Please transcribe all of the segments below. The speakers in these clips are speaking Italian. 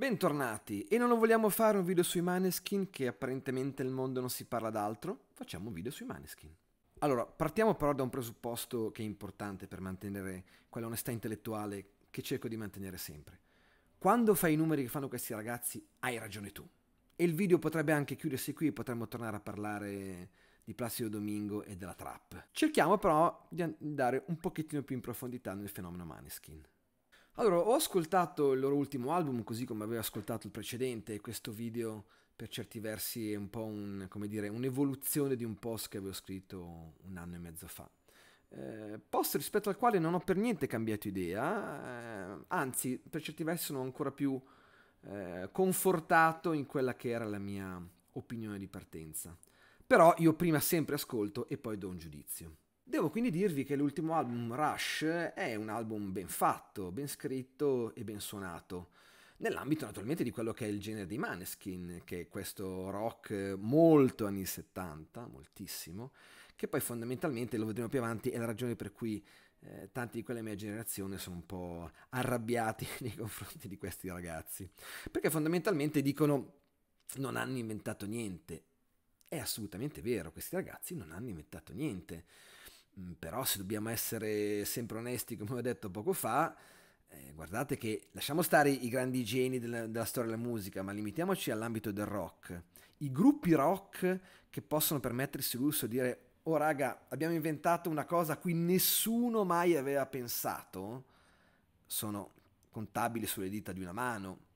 Bentornati e non vogliamo fare un video sui maneskin che apparentemente il mondo non si parla d'altro, facciamo un video sui maneskin. Allora, partiamo però da un presupposto che è importante per mantenere quella onestà intellettuale che cerco di mantenere sempre. Quando fai i numeri che fanno questi ragazzi, hai ragione tu. E il video potrebbe anche chiudersi qui e potremmo tornare a parlare di Placido Domingo e della trap. Cerchiamo però di andare un pochettino più in profondità nel fenomeno maneskin. Allora, ho ascoltato il loro ultimo album, così come avevo ascoltato il precedente, e questo video per certi versi è un po' un, dire, un'evoluzione di un post che avevo scritto un anno e mezzo fa. Eh, post rispetto al quale non ho per niente cambiato idea, eh, anzi, per certi versi sono ancora più eh, confortato in quella che era la mia opinione di partenza. Però io prima sempre ascolto e poi do un giudizio. Devo quindi dirvi che l'ultimo album Rush è un album ben fatto, ben scritto e ben suonato, nell'ambito naturalmente di quello che è il genere di Maneskin, che è questo rock molto anni 70, moltissimo, che poi fondamentalmente, lo vedremo più avanti, è la ragione per cui eh, tanti di quella mia generazione sono un po' arrabbiati nei confronti di questi ragazzi, perché fondamentalmente dicono non hanno inventato niente. È assolutamente vero, questi ragazzi non hanno inventato niente Mm, però se dobbiamo essere sempre onesti, come ho detto poco fa, eh, guardate che lasciamo stare i grandi geni della, della storia della musica, ma limitiamoci all'ambito del rock. I gruppi rock che possono permettersi l'uso di dire oh raga, abbiamo inventato una cosa a cui nessuno mai aveva pensato, sono contabili sulle dita di una mano.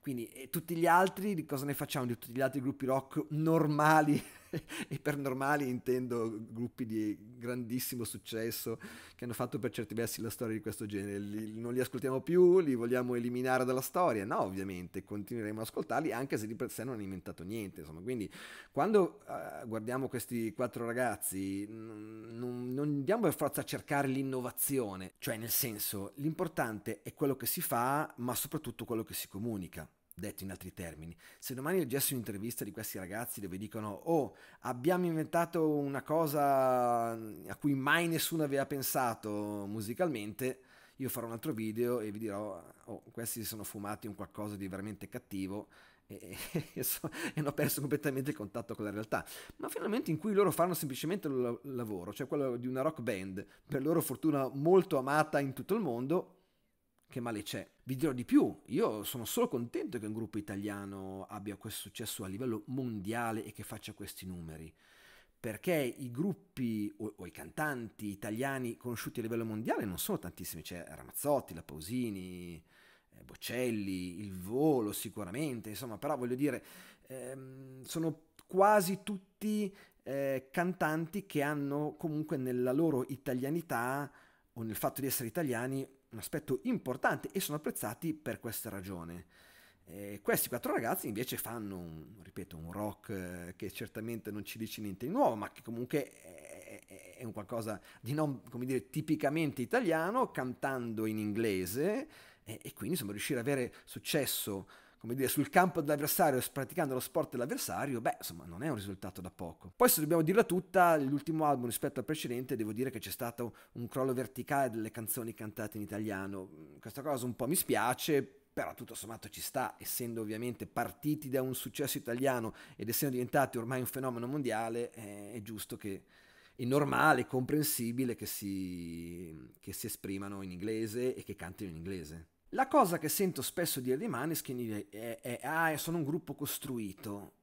Quindi eh, tutti gli altri, di cosa ne facciamo di tutti gli altri gruppi rock normali e per normali intendo gruppi di grandissimo successo che hanno fatto per certi versi la storia di questo genere. Li, non li ascoltiamo più, li vogliamo eliminare dalla storia? No, ovviamente, continueremo ad ascoltarli anche se di per sé non hanno inventato niente. Insomma, quindi quando uh, guardiamo questi quattro ragazzi, n- non, non andiamo per forza a cercare l'innovazione, cioè nel senso, l'importante è quello che si fa, ma soprattutto quello che si comunica. Detto in altri termini, se domani ho gesso un'intervista di questi ragazzi dove dicono oh, abbiamo inventato una cosa a cui mai nessuno aveva pensato musicalmente, io farò un altro video e vi dirò oh, questi si sono fumati un qualcosa di veramente cattivo e, e, so, e, hanno perso completamente il contatto con la realtà. Ma finalmente in cui loro fanno semplicemente il lavoro, cioè quello di una rock band, per loro fortuna molto amata in tutto il mondo, che male c'è. Vi dirò di più, io sono solo contento che un gruppo italiano abbia questo successo a livello mondiale e che faccia questi numeri, perché i gruppi o, o i cantanti italiani conosciuti a livello mondiale non sono tantissimi, c'è Ramazzotti, La Pausini, eh, Bocelli, Il Volo sicuramente, insomma, però voglio dire, ehm, sono quasi tutti eh, cantanti che hanno comunque nella loro italianità o nel fatto di essere italiani un aspetto importante e sono apprezzati per questa ragione. E questi quattro ragazzi invece fanno, un, ripeto, un rock eh, che certamente non ci dice niente di nuovo, ma che comunque è, un qualcosa di non, come dire, tipicamente italiano, cantando in inglese e, e quindi insomma riuscire ad avere successo come dire, sul campo dell'avversario, praticando lo sport dell'avversario, beh, insomma, non è un risultato da poco. Poi se dobbiamo dirla tutta, l'ultimo album rispetto al precedente, devo dire che c'è stato un crollo verticale delle canzoni cantate in italiano. Questa cosa un po' mi spiace, però tutto sommato ci sta, essendo ovviamente partiti da un successo italiano ed essendo diventati ormai un fenomeno mondiale, è giusto che è normale, comprensibile che si, che si esprimano in inglese e che cantino in inglese. La cosa che sento spesso dire di Maneskin è, è, è ah, sono un gruppo costruito.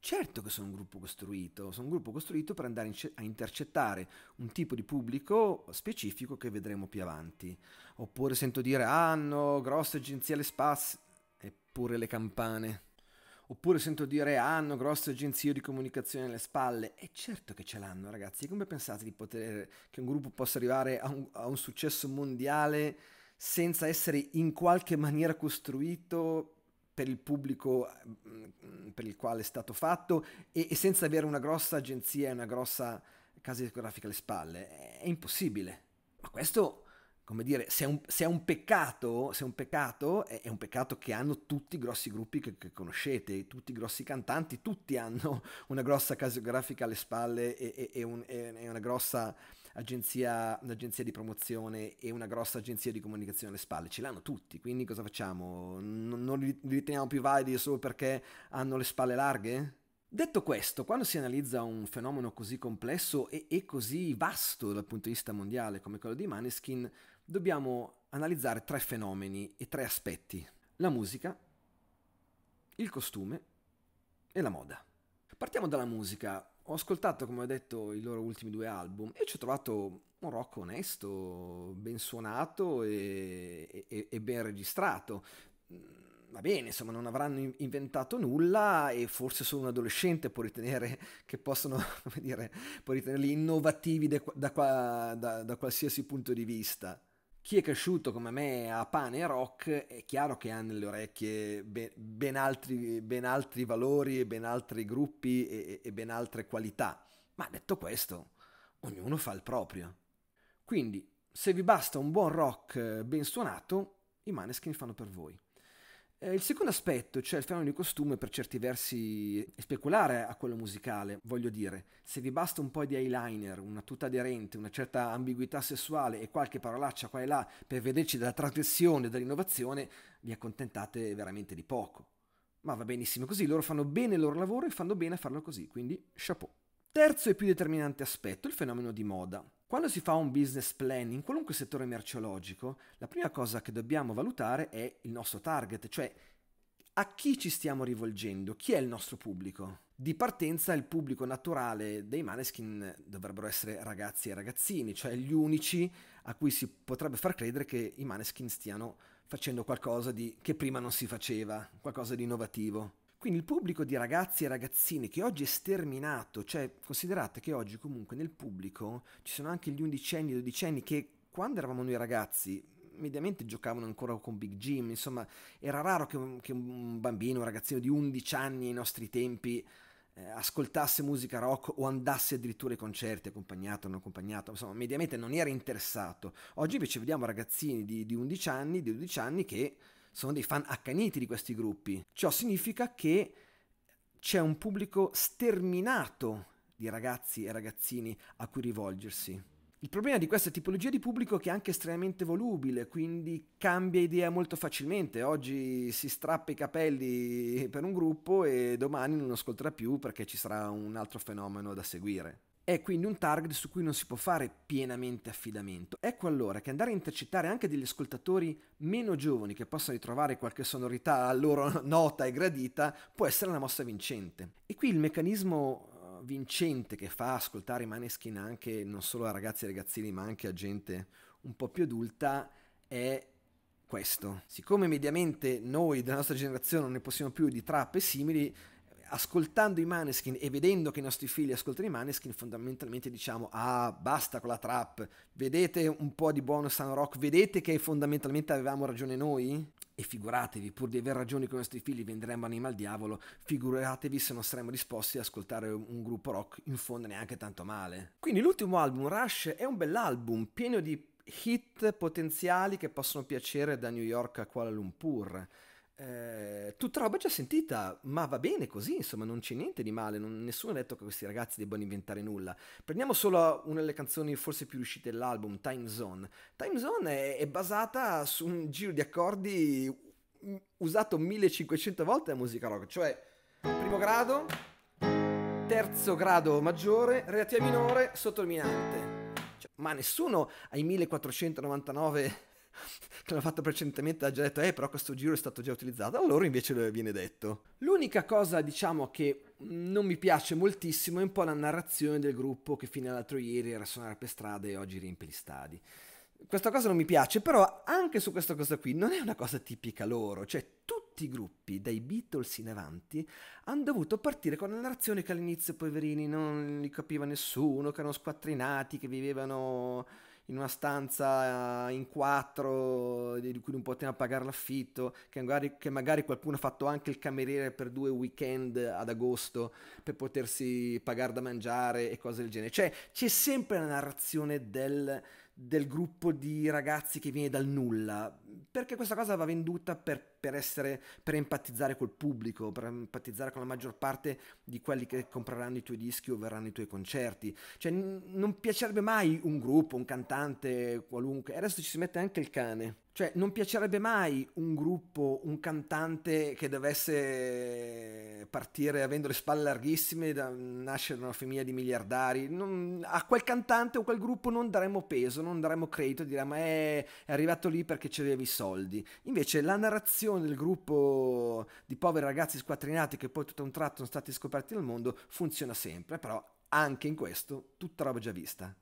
Certo che sono un gruppo costruito, sono un gruppo costruito per andare a intercettare un tipo di pubblico specifico che vedremo più avanti. Oppure sento dire hanno ah, grosse agenzie alle spasse, eppure le campane. Oppure sento dire hanno ah, grosse agenzie di comunicazione alle spalle. E certo che ce l'hanno ragazzi, come pensate di poter, che un gruppo possa arrivare a un, a un successo mondiale senza essere in qualche maniera costruito per il pubblico mm, per il quale è stato fatto e, e senza avere una grossa agenzia e una grossa casa discografica alle spalle. È, impossibile. Ma questo, come dire, se è un, se è un peccato, se è un peccato, è, è, un peccato che hanno tutti i grossi gruppi che, che, conoscete, tutti i grossi cantanti, tutti hanno una grossa casa discografica alle spalle e, e, un, e una grossa agenzia, un'agenzia di promozione e una grossa agenzia di comunicazione alle spalle, ce l'hanno tutti, quindi cosa facciamo? Non, non li riteniamo più validi solo perché hanno le spalle larghe? Detto questo, quando si analizza un fenomeno così complesso e, e, così vasto dal punto di vista mondiale come quello di Maneskin, dobbiamo analizzare tre fenomeni e tre aspetti. La musica, il costume e la moda. Partiamo dalla musica ho ascoltato, come ho detto, i loro ultimi due album e ci ho trovato un rock onesto, ben suonato e, e, e ben registrato. Mm, va bene, insomma, non avranno inventato nulla e forse solo un adolescente può ritenere che possono, come dire, può ritenerli innovativi da, da, da, da qualsiasi punto di vista chi è cresciuto come me a pane e rock è chiaro che ha nelle orecchie ben, altri, ben altri valori e ben altri gruppi e, e ben altre qualità. Ma detto questo, ognuno fa il proprio. Quindi, se vi basta un buon rock eh, ben suonato, i maneskin fanno per voi. Eh, il secondo aspetto, cioè il fenomeno di costume, per certi versi è speculare a quello musicale, voglio dire, se vi basta un po' di eyeliner, una tuta aderente, una certa ambiguità sessuale e qualche parolaccia qua e là per vederci della trasgressione, dell'innovazione, vi accontentate veramente di poco. Ma va benissimo così, loro fanno bene il loro lavoro e fanno bene a farlo così, quindi chapeau. Terzo e più determinante aspetto, il fenomeno di moda. Quando si fa un business plan in qualunque settore merceologico, la prima cosa che dobbiamo valutare è il nostro target, cioè a chi ci stiamo rivolgendo, chi è il nostro pubblico. Di partenza il pubblico naturale dei Maneskin dovrebbero essere ragazzi e ragazzini, cioè gli unici a cui si potrebbe far credere che i Maneskin stiano facendo qualcosa di, che prima non si faceva, qualcosa di innovativo. Quindi il pubblico di ragazzi e ragazzine che oggi è sterminato, cioè considerate che oggi comunque nel pubblico ci sono anche gli undicenni, dodicenni che quando eravamo noi ragazzi mediamente giocavano ancora con Big Jim, insomma era raro che un, che un bambino, un ragazzino di 11 anni ai nostri tempi eh, ascoltasse musica rock o andasse addirittura ai concerti accompagnato o non accompagnato, insomma mediamente non era interessato. Oggi invece vediamo ragazzini di, di 11 anni, di 12 anni che sono dei fan accaniti di questi gruppi. Ciò significa che c'è un pubblico sterminato di ragazzi e ragazzini a cui rivolgersi. Il problema di questa tipologia di pubblico è che è anche estremamente volubile, quindi cambia idea molto facilmente. Oggi si strappa i capelli per un gruppo e domani non lo ascolterà più perché ci sarà un altro fenomeno da seguire. È quindi un target su cui non si può fare pienamente affidamento. Ecco allora che andare a intercettare anche degli ascoltatori meno giovani che possano ritrovare qualche sonorità a loro nota e gradita può essere una mossa vincente. E qui il meccanismo eh, vincente che fa ascoltare i Maneskin anche non solo a ragazzi e ragazzini ma anche a gente un po' più adulta è questo. Siccome mediamente noi della nostra generazione non ne possiamo più di trappe simili, ascoltando i Maneskin e vedendo che i nostri figli ascoltano i Maneskin, fondamentalmente diciamo, ah, basta con la trap, vedete un po' di buono San Rock, vedete che fondamentalmente avevamo ragione noi? E figuratevi, pur di aver ragione con i nostri figli venderemo anima al diavolo, figuratevi se non saremmo disposti ad ascoltare un gruppo rock in fondo neanche tanto male. Quindi l'ultimo album, Rush, è un bell'album, pieno di hit potenziali che possono piacere da New York a Kuala Lumpur. Eh, tutta roba già sentita, ma va bene così, insomma, non c'è niente di male, non, nessuno ha detto che questi ragazzi debbano inventare nulla. Prendiamo solo una delle canzoni forse più riuscite dell'album, Time Zone. Time Zone è, è basata su un giro di accordi usato 1500 volte nella musica rock, cioè primo grado, terzo grado maggiore, relativa minore, sottominante. Cioè, ma nessuno ai 1499 che l'ha fatto precedentemente ha già detto eh però questo giro è stato già utilizzato, allora invece viene detto. L'unica cosa diciamo che non mi piace moltissimo è un po' la narrazione del gruppo che fino all'altro ieri era suonare per strada e oggi riempie gli stadi. Questa cosa non mi piace, però anche su questa cosa qui non è una cosa tipica loro, cioè tutti i gruppi, dai Beatles in avanti, hanno dovuto partire con una narrazione che all'inizio poverini non li capiva nessuno, che erano squattrinati, che vivevano in una stanza eh, in quattro di cui non poteva pagare l'affitto, che magari, che magari qualcuno ha fatto anche il cameriere per due weekend ad agosto per potersi pagare da mangiare e cose del genere. Cioè c'è sempre la narrazione del, del gruppo di ragazzi che viene dal nulla, perché questa cosa va venduta per per, essere, per empatizzare col pubblico, per empatizzare con la maggior parte di quelli che compreranno i tuoi dischi o verranno ai tuoi concerti. Cioè, n- non piacerebbe mai un gruppo, un cantante, qualunque. E adesso ci si mette anche il cane. Cioè, non piacerebbe mai un gruppo, un cantante che dovesse partire avendo le spalle larghissime, da, nascere da una famiglia di miliardari. Non, a quel cantante o quel gruppo non daremmo peso, non daremmo credito, diremmo eh, è arrivato lì perché c'avevi i soldi. Invece la narrazione formazione del gruppo di poveri ragazzi squattrinati che poi tutto a un tratto sono stati scoperti nel mondo funziona sempre, però anche in questo tutta roba già vista.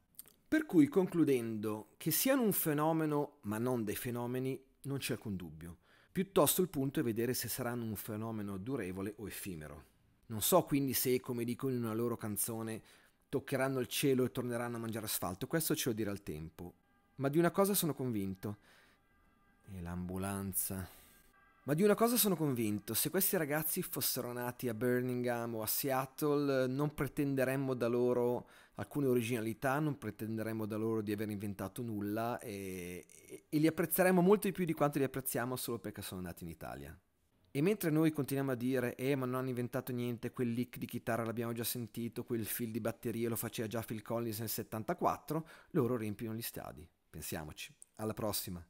Per cui concludendo, che siano un fenomeno ma non dei fenomeni non c'è alcun dubbio. Piuttosto il punto è vedere se saranno un fenomeno durevole o effimero. Non so quindi se, come dicono in una loro canzone, toccheranno il cielo e torneranno a mangiare asfalto, questo ce lo dirà il tempo. Ma di una cosa sono convinto. E l'ambulanza. Ma di una cosa sono convinto, se questi ragazzi fossero nati a Birmingham o a Seattle, non pretenderemmo da loro alcune originalità, non pretenderemmo da loro di aver inventato nulla e, e li apprezzeremmo molto di più di quanto li apprezziamo solo perché sono nati in Italia. E mentre noi continuiamo a dire, eh ma non hanno inventato niente, quel lick di chitarra l'abbiamo già sentito, quel fill di batterie lo faceva già Phil Collins nel 74, loro riempiono gli stadi. Pensiamoci. Alla prossima!